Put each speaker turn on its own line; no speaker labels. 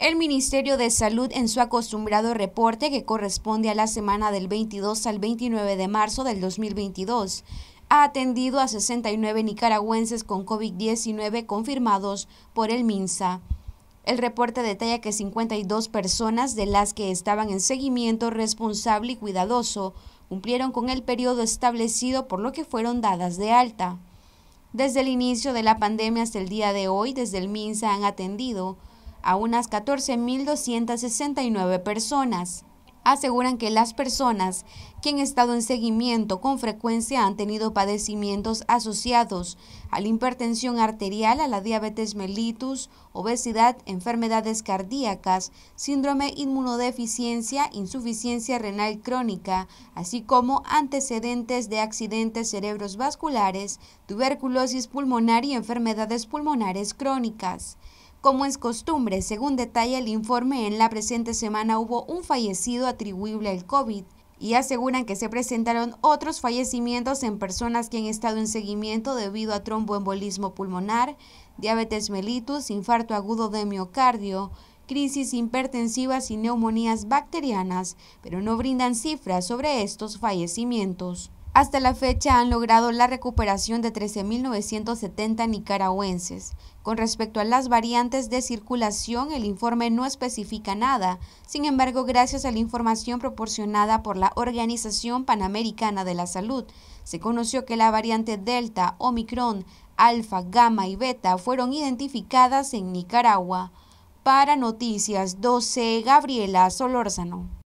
El Ministerio de Salud, en su acostumbrado reporte que corresponde a la semana del 22 al 29 de marzo del 2022, ha atendido a 69 nicaragüenses con COVID-19 confirmados por el MINSA. El reporte detalla que 52 personas de las que estaban en seguimiento responsable y cuidadoso cumplieron con el periodo establecido por lo que fueron dadas de alta. Desde el inicio de la pandemia hasta el día de hoy, desde el MINSA han atendido a unas 14.269 personas. Aseguran que las personas que han estado en seguimiento con frecuencia han tenido padecimientos asociados a la hipertensión arterial, a la diabetes mellitus, obesidad, enfermedades cardíacas, síndrome inmunodeficiencia, insuficiencia renal crónica, así como antecedentes de accidentes cerebros vasculares, tuberculosis pulmonar y enfermedades pulmonares crónicas. Como es costumbre, según detalla el informe, en la presente semana hubo un fallecido atribuible al COVID y aseguran que se presentaron otros fallecimientos en personas que han estado en seguimiento debido a tromboembolismo pulmonar, diabetes mellitus, infarto agudo de miocardio, crisis hipertensivas y neumonías bacterianas, pero no brindan cifras sobre estos fallecimientos. Hasta la fecha han logrado la recuperación de 13.970 nicaragüenses. Con respecto a las variantes de circulación, el informe no especifica nada. Sin embargo, gracias a la información proporcionada por la Organización Panamericana de la Salud, se conoció que la variante Delta, Omicron, Alfa, Gamma y Beta fueron identificadas en Nicaragua. Para Noticias 12, Gabriela Solórzano.